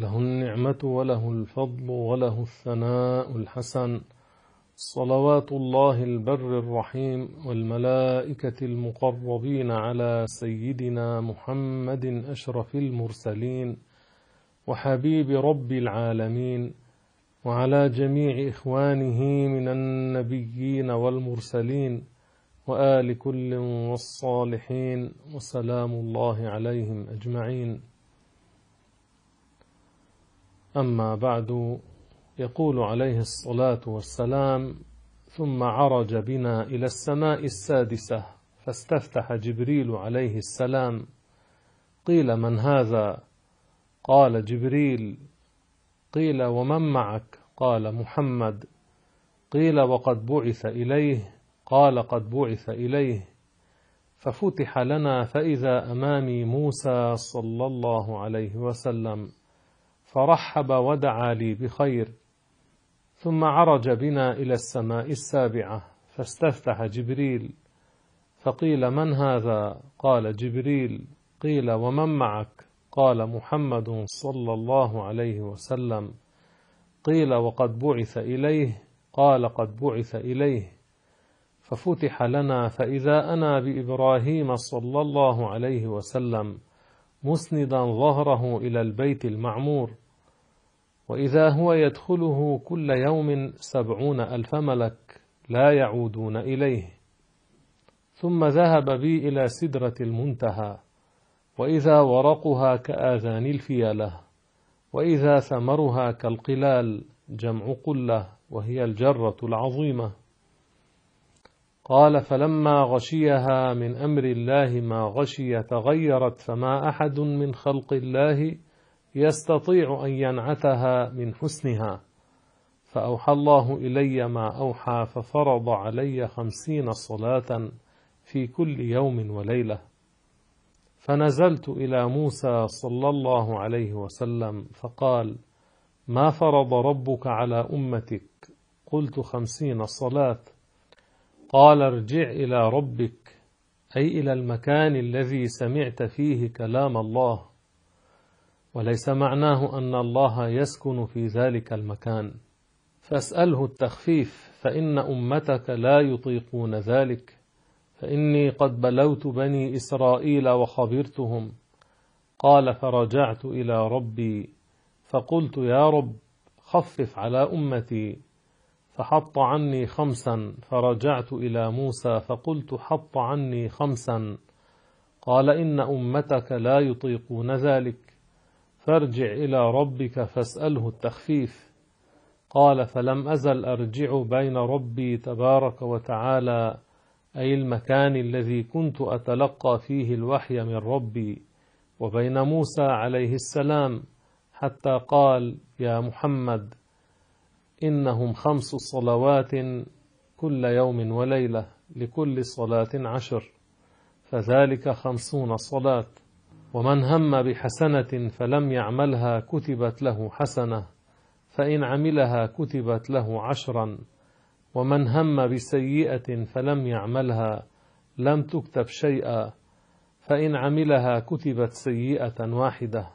له النعمة وله الفضل وله الثناء الحسن صلوات الله البر الرحيم والملائكة المقربين على سيدنا محمد أشرف المرسلين وحبيب رب العالمين وعلى جميع إخوانه من النبيين والمرسلين وآل كل والصالحين وسلام الله عليهم أجمعين أما بعد يقول عليه الصلاة والسلام ثم عرج بنا إلى السماء السادسة فاستفتح جبريل عليه السلام قيل من هذا قال جبريل قيل ومن معك قال محمد قيل وقد بعث إليه قال قد بعث إليه ففتح لنا فإذا أمامي موسى صلى الله عليه وسلم فرحب ودعا لي بخير ثم عرج بنا إلى السماء السابعة فاستفتح جبريل فقيل من هذا قال جبريل قيل ومن معك قال محمد صلى الله عليه وسلم قيل وقد بعث إليه قال قد بعث إليه ففتح لنا فإذا أنا بإبراهيم صلى الله عليه وسلم مسندا ظهره إلى البيت المعمور وإذا هو يدخله كل يوم سبعون ألف ملك لا يعودون إليه ثم ذهب بي إلى سدرة المنتهى وإذا ورقها كآذان الفيلة وإذا ثمرها كالقلال جمع قلة وهي الجرة العظيمة قال فلما غشيها من أمر الله ما غشي تغيرت فما أحد من خلق الله يستطيع أن ينعتها من حسنها فأوحى الله إلي ما أوحى ففرض علي خمسين صلاة في كل يوم وليلة فنزلت إلى موسى صلى الله عليه وسلم فقال ما فرض ربك على أمتك قلت خمسين صلاة قال ارجع إلى ربك أي إلى المكان الذي سمعت فيه كلام الله وليس معناه أن الله يسكن في ذلك المكان فاسأله التخفيف فإن أمتك لا يطيقون ذلك فإني قد بلوت بني إسرائيل وخبرتهم قال فرجعت إلى ربي فقلت يا رب خفف على أمتي فحط عني خمسا فرجعت إلى موسى فقلت حط عني خمسا قال إن أمتك لا يطيقون ذلك فارجع إلى ربك فاسأله التخفيف قال فلم أزل أرجع بين ربي تبارك وتعالى أي المكان الذي كنت أتلقى فيه الوحي من ربي وبين موسى عليه السلام حتى قال يا محمد إنهم خمس صلوات كل يوم وليلة لكل صلاة عشر فذلك خمسون صلاة ومن هم بحسنة فلم يعملها كتبت له حسنة فإن عملها كتبت له عشرا ومن هم بسيئة فلم يعملها لم تكتب شيئا فإن عملها كتبت سيئة واحدة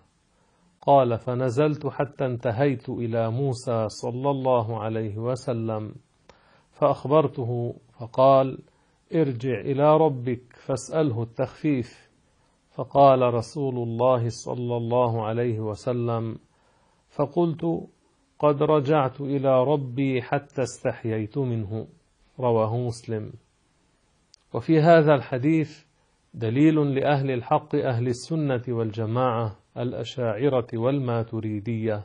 قال فنزلت حتى انتهيت إلى موسى صلى الله عليه وسلم فأخبرته فقال ارجع إلى ربك فاسأله التخفيف فقال رسول الله صلى الله عليه وسلم فقلت قد رجعت إلى ربي حتى استحييت منه رواه مسلم وفي هذا الحديث دليل لأهل الحق أهل السنة والجماعة الأشاعرة والماتريدية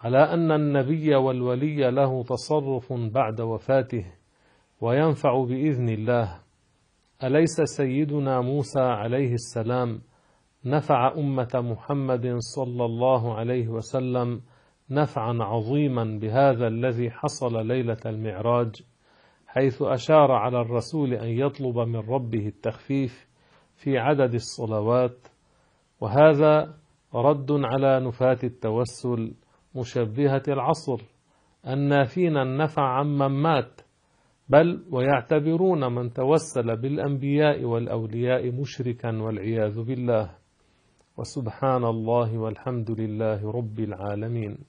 على أن النبي والولي له تصرف بعد وفاته وينفع بإذن الله أليس سيدنا موسى عليه السلام نفع أمة محمد صلى الله عليه وسلم نفعا عظيما بهذا الذي حصل ليلة المعراج حيث أشار على الرسول أن يطلب من ربه التخفيف في عدد الصلوات وهذا رد على نفاة التوسل مشبهة العصر النافين النفع عمن مات بل ويعتبرون من توسل بالأنبياء والأولياء مشركا والعياذ بالله وسبحان الله والحمد لله رب العالمين